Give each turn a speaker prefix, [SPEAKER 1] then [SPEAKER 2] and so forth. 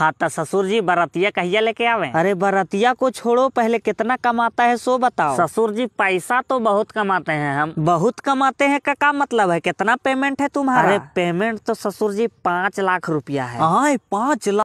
[SPEAKER 1] हाँ तो ससुर जी बरतिया कहिया लेके आवे अरे बरतिया को छोड़ो पहले कितना कमाता है सो बताओ ससुर जी पैसा तो बहुत कमाते हैं हम बहुत कमाते हैं का का मतलब है
[SPEAKER 2] कितना पेमेंट है
[SPEAKER 1] तुम्हारा
[SPEAKER 3] अरे पेमेंट तो ससुर जी पाँच लाख रुपया है पाँच लाख